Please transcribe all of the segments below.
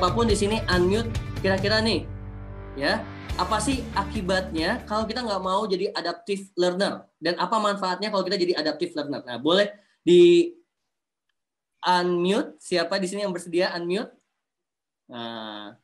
siapapun di sini unmute kira-kira nih ya apa sih akibatnya kalau kita nggak mau jadi adaptive learner dan apa manfaatnya kalau kita jadi adaptive learner nah boleh di unmute siapa di sini yang bersedia unmute nah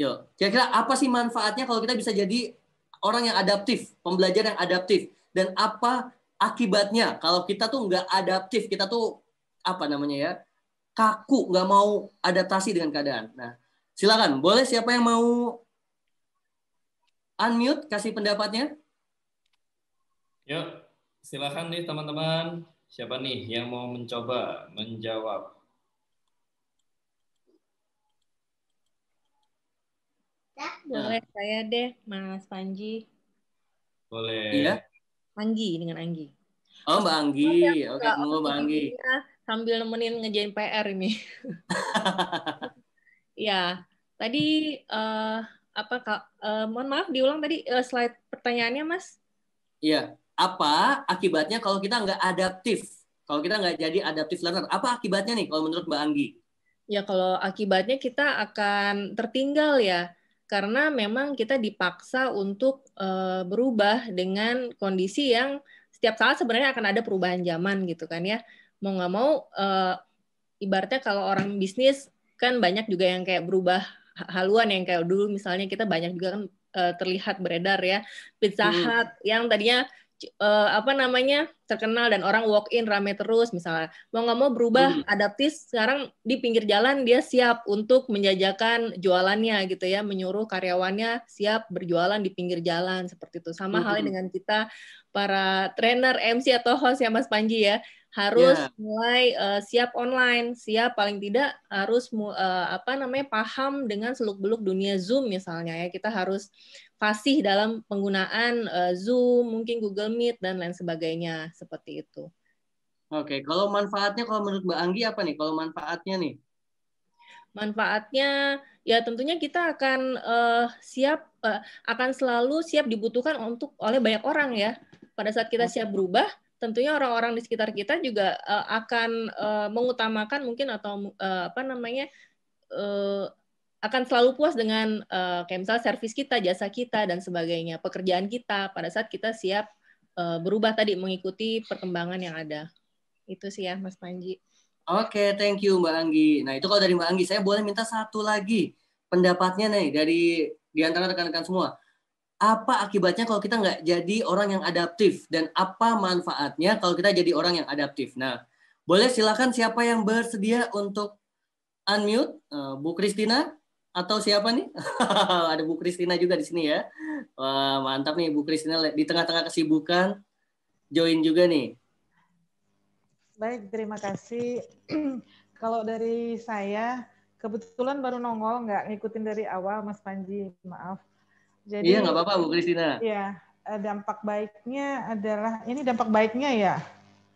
yuk kira-kira apa sih manfaatnya kalau kita bisa jadi orang yang adaptif pembelajar yang adaptif dan apa akibatnya kalau kita tuh nggak adaptif kita tuh apa namanya ya kaku, nggak mau adaptasi dengan keadaan. Nah, silakan. Boleh siapa yang mau unmute kasih pendapatnya? Yuk, silakan nih teman-teman. Siapa nih yang mau mencoba menjawab? Ya, nah. boleh nah. saya deh, Mas Panji. Boleh. Iya. Anggi dengan Anggi. Oh, Mbak Anggi. Oke, okay, Mbak Anggi. Ya sambil nemenin ngejain PR ini. ya, tadi uh, apa kak? Uh, mohon maaf diulang tadi uh, slide pertanyaannya mas. Iya, apa akibatnya kalau kita nggak adaptif? Kalau kita nggak jadi adaptif learner, apa akibatnya nih kalau menurut Mbak Anggi? Ya kalau akibatnya kita akan tertinggal ya karena memang kita dipaksa untuk uh, berubah dengan kondisi yang setiap saat sebenarnya akan ada perubahan zaman gitu kan ya mau nggak mau uh, ibaratnya kalau orang bisnis kan banyak juga yang kayak berubah haluan yang kayak dulu misalnya kita banyak juga kan uh, terlihat beredar ya pizza hmm. hut yang tadinya uh, apa namanya terkenal dan orang walk in rame terus misalnya mau nggak mau berubah hmm. adaptif sekarang di pinggir jalan dia siap untuk menjajakan jualannya gitu ya menyuruh karyawannya siap berjualan di pinggir jalan seperti itu sama hmm. halnya dengan kita para trainer MC atau host ya Mas Panji ya harus yeah. mulai uh, siap online, siap paling tidak harus uh, apa namanya paham dengan seluk-beluk dunia Zoom misalnya ya. Kita harus fasih dalam penggunaan uh, Zoom, mungkin Google Meet dan lain sebagainya seperti itu. Oke, okay. kalau manfaatnya kalau menurut Mbak Anggi apa nih? Kalau manfaatnya nih? Manfaatnya ya tentunya kita akan uh, siap uh, akan selalu siap dibutuhkan untuk oleh banyak orang ya. Pada saat kita siap berubah, tentunya orang-orang di sekitar kita juga uh, akan uh, mengutamakan mungkin atau uh, apa namanya uh, akan selalu puas dengan uh, kayak misalnya servis kita, jasa kita dan sebagainya, pekerjaan kita pada saat kita siap uh, berubah tadi mengikuti perkembangan yang ada. Itu sih ya Mas Panji. Oke, okay, thank you Mbak Anggi. Nah, itu kalau dari Mbak Anggi, saya boleh minta satu lagi pendapatnya nih dari di antara rekan-rekan semua apa akibatnya kalau kita nggak jadi orang yang adaptif dan apa manfaatnya kalau kita jadi orang yang adaptif. Nah, boleh silakan siapa yang bersedia untuk unmute eh, Bu Kristina atau siapa nih? Ada Bu Kristina juga di sini ya. Wah, mantap nih Bu Kristina di tengah-tengah kesibukan join juga nih. Baik, terima kasih. kalau dari saya kebetulan baru nongol nggak ngikutin dari awal Mas Panji, maaf. Jadi, iya nggak apa-apa Bu Kristina. Iya eh, dampak baiknya adalah ini dampak baiknya ya.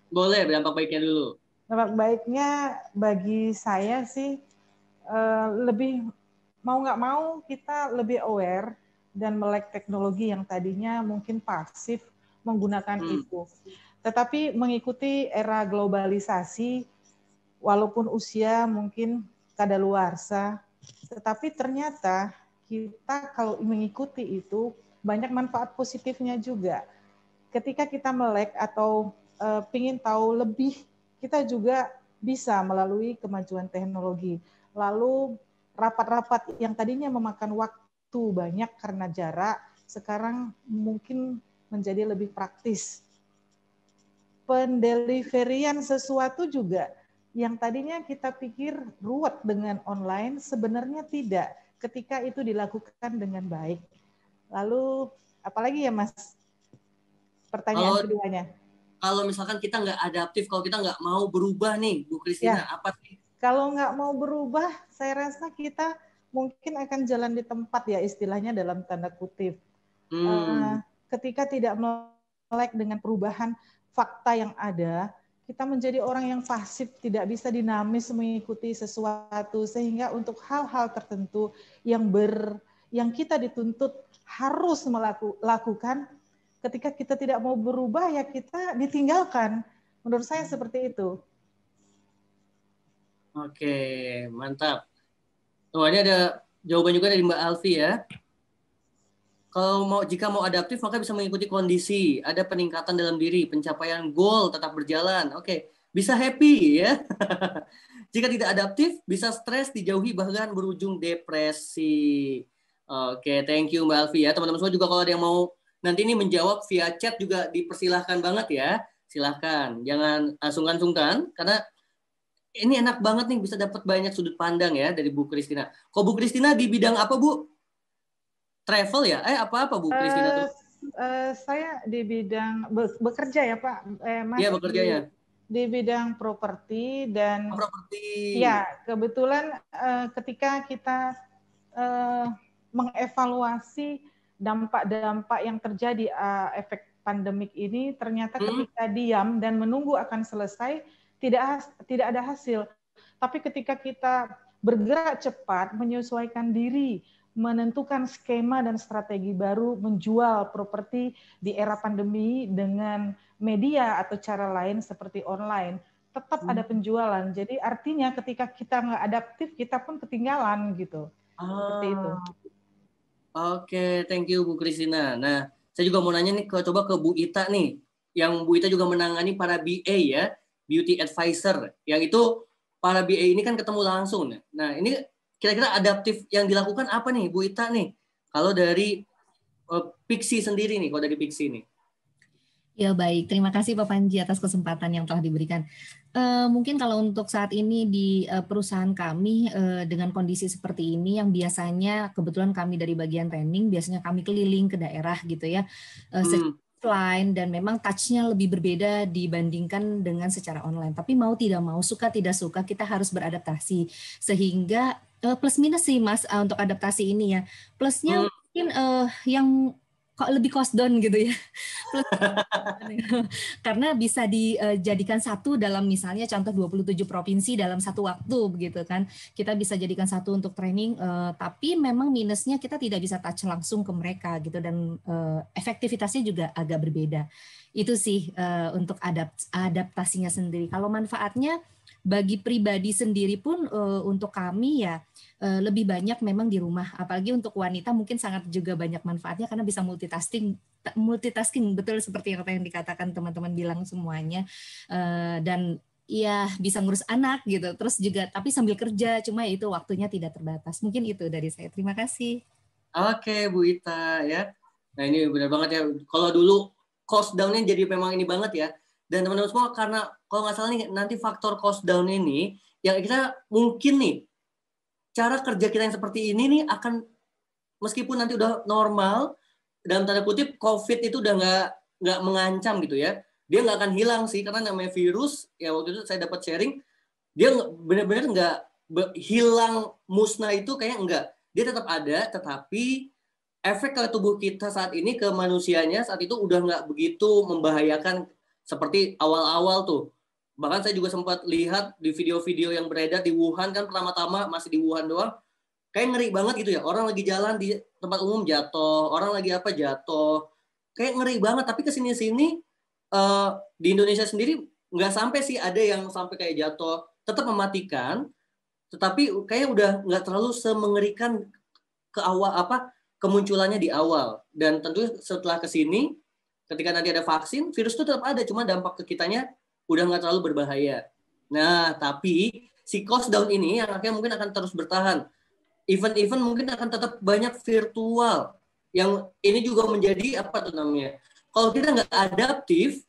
Boleh dampak baiknya dulu. Dampak baiknya bagi saya sih eh, lebih mau nggak mau kita lebih aware dan melek teknologi yang tadinya mungkin pasif menggunakan hmm. itu. Tetapi mengikuti era globalisasi walaupun usia mungkin kadaluarsa, tetapi ternyata kita kalau mengikuti itu banyak manfaat positifnya juga. Ketika kita melek atau uh, eh, ingin tahu lebih, kita juga bisa melalui kemajuan teknologi. Lalu rapat-rapat yang tadinya memakan waktu banyak karena jarak, sekarang mungkin menjadi lebih praktis. Pendeliverian sesuatu juga yang tadinya kita pikir ruwet dengan online, sebenarnya tidak ketika itu dilakukan dengan baik. Lalu apalagi ya Mas pertanyaan kalau, keduanya? Kalau misalkan kita nggak adaptif, kalau kita nggak mau berubah nih Bu Kristina, ya. apa sih? Kalau nggak mau berubah, saya rasa kita mungkin akan jalan di tempat ya istilahnya dalam tanda kutip. Hmm. Eh, ketika tidak melek dengan perubahan fakta yang ada, kita menjadi orang yang pasif, tidak bisa dinamis mengikuti sesuatu sehingga untuk hal-hal tertentu yang ber yang kita dituntut harus melakukan ketika kita tidak mau berubah ya kita ditinggalkan. Menurut saya seperti itu. Oke, mantap. Oh, ini ada jawaban juga dari Mbak Alfi ya. Kalau mau jika mau adaptif maka bisa mengikuti kondisi, ada peningkatan dalam diri, pencapaian goal tetap berjalan. Oke, okay. bisa happy ya. jika tidak adaptif bisa stres, dijauhi bahkan berujung depresi. Oke, okay, thank you Mbak Alfi ya. Teman-teman semua juga kalau ada yang mau nanti ini menjawab via chat juga dipersilahkan banget ya. Silahkan, jangan sungkan-sungkan karena ini enak banget nih bisa dapat banyak sudut pandang ya dari Bu Kristina. Kok Bu Kristina di bidang apa Bu? travel ya? Eh apa-apa Bu Kristina tuh? Eh, eh, saya di bidang be bekerja ya Pak. Eh, Iya bekerja ya. Di bidang properti dan. Oh, properti. Ya kebetulan uh, ketika kita uh, mengevaluasi dampak-dampak yang terjadi uh, efek pandemik ini ternyata hmm. ketika diam dan menunggu akan selesai tidak tidak ada hasil. Tapi ketika kita bergerak cepat, menyesuaikan diri, menentukan skema dan strategi baru menjual properti di era pandemi dengan media atau cara lain seperti online tetap hmm. ada penjualan jadi artinya ketika kita nggak adaptif kita pun ketinggalan gitu ah. seperti itu ah. oke okay. thank you Bu Kristina nah saya juga mau nanya nih ke coba ke Bu Ita nih yang Bu Ita juga menangani para BA ya beauty advisor yang itu para BA ini kan ketemu langsung nah ini kira-kira adaptif yang dilakukan apa nih Bu Ita nih kalau dari uh, eh, Pixi sendiri nih kalau dari Pixi nih Ya baik, terima kasih Pak Panji atas kesempatan yang telah diberikan. E, mungkin kalau untuk saat ini di e, perusahaan kami e, dengan kondisi seperti ini yang biasanya kebetulan kami dari bagian training biasanya kami keliling ke daerah gitu ya. E, hmm offline dan memang touch-nya lebih berbeda dibandingkan dengan secara online. Tapi mau tidak mau, suka tidak suka, kita harus beradaptasi. Sehingga uh, plus minus sih mas uh, untuk adaptasi ini ya plusnya hmm. mungkin uh, yang kok lebih cost down gitu ya karena bisa dijadikan satu dalam misalnya contoh 27 provinsi dalam satu waktu begitu kan kita bisa jadikan satu untuk training tapi memang minusnya kita tidak bisa touch langsung ke mereka gitu dan efektivitasnya juga agak berbeda itu sih untuk adapt adaptasinya sendiri kalau manfaatnya bagi pribadi sendiri pun uh, untuk kami ya uh, lebih banyak memang di rumah. Apalagi untuk wanita mungkin sangat juga banyak manfaatnya karena bisa multitasking multitasking betul seperti yang dikatakan teman-teman bilang semuanya uh, dan ya bisa ngurus anak gitu terus juga tapi sambil kerja cuma itu waktunya tidak terbatas mungkin itu dari saya terima kasih oke okay, Bu Ita ya nah ini benar banget ya kalau dulu cost downnya jadi memang ini banget ya dan teman-teman semua karena kalau nggak salah nih nanti faktor cost down ini yang kita mungkin nih cara kerja kita yang seperti ini nih akan meskipun nanti udah normal dalam tanda kutip covid itu udah nggak nggak mengancam gitu ya dia nggak akan hilang sih karena namanya virus ya waktu itu saya dapat sharing dia benar-benar nggak hilang musnah itu kayaknya enggak dia tetap ada tetapi efek ke tubuh kita saat ini ke manusianya saat itu udah nggak begitu membahayakan seperti awal-awal tuh Bahkan saya juga sempat lihat di video-video yang beredar di Wuhan kan pertama-tama masih di Wuhan doang. Kayak ngeri banget gitu ya. Orang lagi jalan di tempat umum jatuh, orang lagi apa jatuh. Kayak ngeri banget. Tapi kesini-sini uh, di Indonesia sendiri nggak sampai sih ada yang sampai kayak jatuh. Tetap mematikan, tetapi kayak udah nggak terlalu semengerikan ke awal apa kemunculannya di awal. Dan tentu setelah kesini ketika nanti ada vaksin, virus itu tetap ada, cuma dampak ke kitanya udah nggak terlalu berbahaya. Nah, tapi si cost down ini yang akhirnya mungkin akan terus bertahan. Event-event mungkin akan tetap banyak virtual. Yang ini juga menjadi apa tuh namanya? Kalau kita nggak adaptif,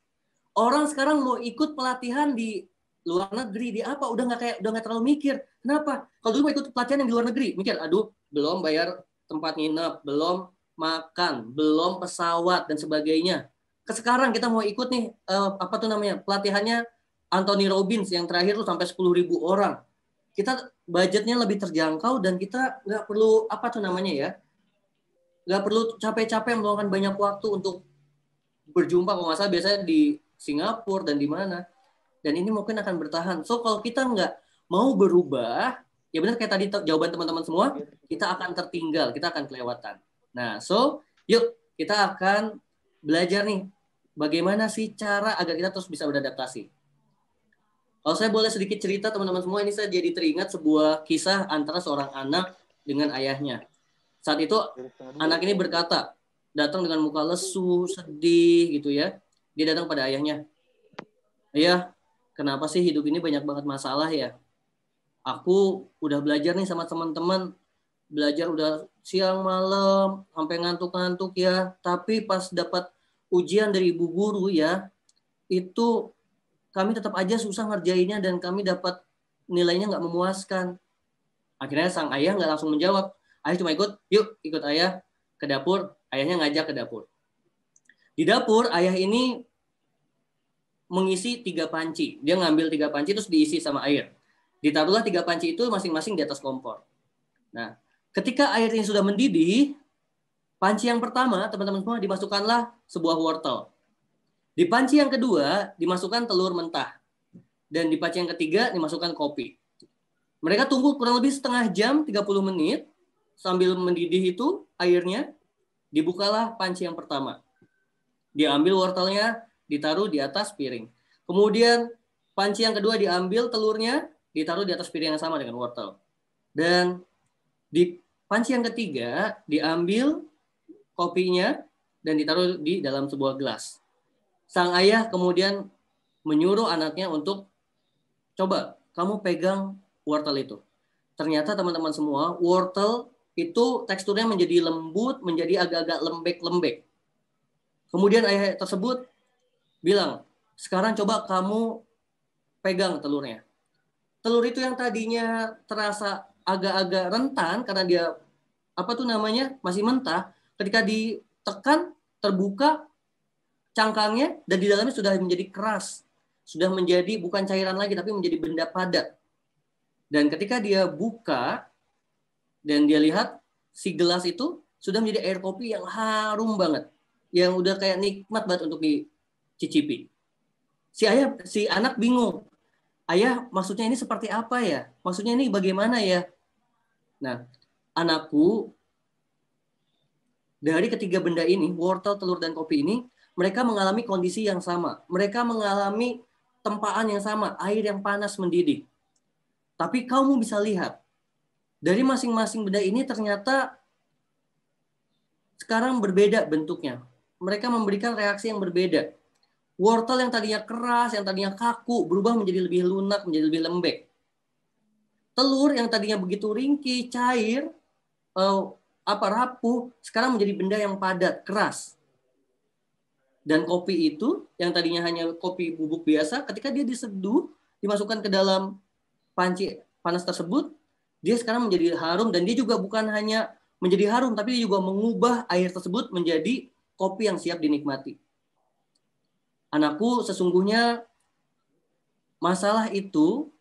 orang sekarang mau ikut pelatihan di luar negeri di apa udah nggak kayak udah nggak terlalu mikir kenapa kalau dulu mau ikut pelatihan yang di luar negeri mikir aduh belum bayar tempat nginep belum makan belum pesawat dan sebagainya sekarang kita mau ikut nih uh, apa tuh namanya pelatihannya Anthony Robbins yang terakhir tuh sampai 10.000 orang. Kita budgetnya lebih terjangkau dan kita nggak perlu apa tuh namanya ya nggak perlu capek-capek meluangkan banyak waktu untuk berjumpa kalau nggak salah biasanya di Singapura dan di mana dan ini mungkin akan bertahan so kalau kita nggak mau berubah ya benar kayak tadi jawaban teman-teman semua kita akan tertinggal kita akan kelewatan nah so yuk kita akan belajar nih bagaimana sih cara agar kita terus bisa beradaptasi. Kalau saya boleh sedikit cerita teman-teman semua, ini saya jadi teringat sebuah kisah antara seorang anak dengan ayahnya. Saat itu anak ini berkata, datang dengan muka lesu, sedih gitu ya. Dia datang pada ayahnya. Ayah, kenapa sih hidup ini banyak banget masalah ya? Aku udah belajar nih sama teman-teman, belajar udah siang malam sampai ngantuk-ngantuk ya, tapi pas dapat ujian dari ibu guru ya, itu kami tetap aja susah ngerjainnya dan kami dapat nilainya nggak memuaskan. Akhirnya sang ayah nggak langsung menjawab. Ayah cuma ikut, yuk ikut ayah ke dapur. Ayahnya ngajak ke dapur. Di dapur, ayah ini mengisi tiga panci. Dia ngambil tiga panci terus diisi sama air. Ditaruhlah tiga panci itu masing-masing di atas kompor. Nah, ketika airnya sudah mendidih, panci yang pertama, teman-teman semua, dimasukkanlah sebuah wortel. Di panci yang kedua dimasukkan telur mentah. Dan di panci yang ketiga dimasukkan kopi. Mereka tunggu kurang lebih setengah jam, 30 menit. Sambil mendidih itu airnya, dibukalah panci yang pertama. Diambil wortelnya, ditaruh di atas piring. Kemudian panci yang kedua diambil telurnya, ditaruh di atas piring yang sama dengan wortel. Dan di panci yang ketiga diambil kopinya, dan ditaruh di dalam sebuah gelas. Sang ayah kemudian menyuruh anaknya untuk coba kamu pegang wortel itu. Ternyata teman-teman semua, wortel itu teksturnya menjadi lembut, menjadi agak-agak lembek-lembek. Kemudian ayah tersebut bilang, sekarang coba kamu pegang telurnya. Telur itu yang tadinya terasa agak-agak rentan karena dia apa tuh namanya masih mentah, ketika di tekan, terbuka cangkangnya dan di dalamnya sudah menjadi keras, sudah menjadi bukan cairan lagi tapi menjadi benda padat. Dan ketika dia buka dan dia lihat si gelas itu sudah menjadi air kopi yang harum banget, yang udah kayak nikmat banget untuk dicicipi. Si ayah, si anak bingung. Ayah, maksudnya ini seperti apa ya? Maksudnya ini bagaimana ya? Nah, anakku, dari ketiga benda ini, wortel, telur, dan kopi ini, mereka mengalami kondisi yang sama. Mereka mengalami tempaan yang sama, air yang panas mendidih. Tapi kamu bisa lihat, dari masing-masing benda ini ternyata sekarang berbeda bentuknya. Mereka memberikan reaksi yang berbeda. Wortel yang tadinya keras, yang tadinya kaku, berubah menjadi lebih lunak, menjadi lebih lembek. Telur yang tadinya begitu ringkih, cair, eh, apa rapuh sekarang menjadi benda yang padat, keras. Dan kopi itu yang tadinya hanya kopi bubuk biasa, ketika dia diseduh, dimasukkan ke dalam panci panas tersebut, dia sekarang menjadi harum dan dia juga bukan hanya menjadi harum, tapi dia juga mengubah air tersebut menjadi kopi yang siap dinikmati. Anakku, sesungguhnya masalah itu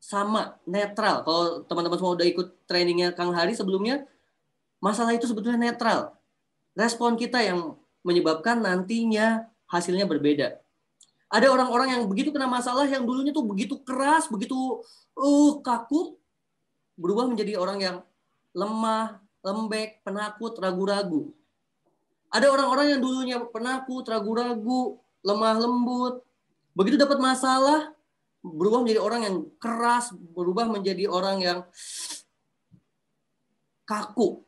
sama netral. Kalau teman-teman semua udah ikut trainingnya Kang Hari sebelumnya, masalah itu sebetulnya netral. Respon kita yang menyebabkan nantinya hasilnya berbeda. Ada orang-orang yang begitu kena masalah yang dulunya tuh begitu keras, begitu uh, kaku, berubah menjadi orang yang lemah, lembek, penakut, ragu-ragu. Ada orang-orang yang dulunya penakut, ragu-ragu, lemah lembut. Begitu dapat masalah, berubah menjadi orang yang keras, berubah menjadi orang yang kaku,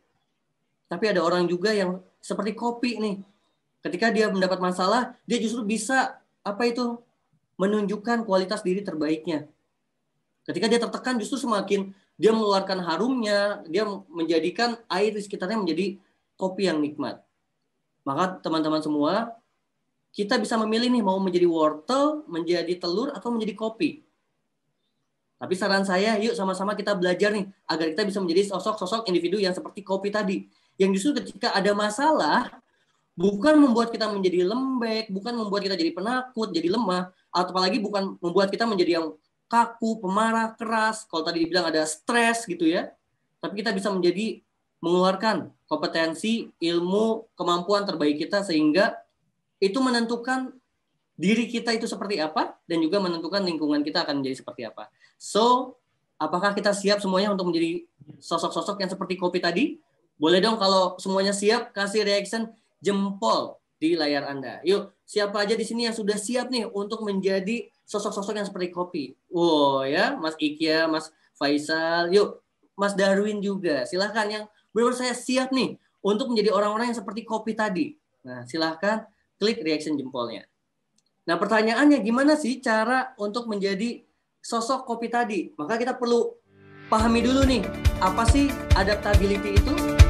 tapi ada orang juga yang seperti kopi nih. Ketika dia mendapat masalah, dia justru bisa apa itu menunjukkan kualitas diri terbaiknya. Ketika dia tertekan justru semakin dia mengeluarkan harumnya, dia menjadikan air di sekitarnya menjadi kopi yang nikmat. Maka teman-teman semua, kita bisa memilih nih mau menjadi wortel, menjadi telur atau menjadi kopi. Tapi saran saya, yuk sama-sama kita belajar nih agar kita bisa menjadi sosok-sosok individu yang seperti kopi tadi, yang justru ketika ada masalah bukan membuat kita menjadi lembek, bukan membuat kita jadi penakut, jadi lemah, atau apalagi bukan membuat kita menjadi yang kaku, pemarah, keras. Kalau tadi dibilang ada stres gitu ya, tapi kita bisa menjadi mengeluarkan kompetensi, ilmu, kemampuan terbaik kita sehingga itu menentukan diri kita itu seperti apa dan juga menentukan lingkungan kita akan menjadi seperti apa. So, apakah kita siap semuanya untuk menjadi sosok-sosok yang seperti kopi tadi? Boleh dong kalau semuanya siap kasih reaction jempol di layar Anda. Yuk, siapa aja di sini yang sudah siap nih untuk menjadi sosok-sosok yang seperti kopi? Wow ya, Mas Ikya, Mas Faisal, yuk Mas Darwin juga. Silahkan yang benar saya siap nih untuk menjadi orang-orang yang seperti kopi tadi. Nah, silahkan klik reaction jempolnya. Nah, pertanyaannya gimana sih cara untuk menjadi sosok kopi tadi? Maka kita perlu pahami dulu nih, apa sih adaptability itu?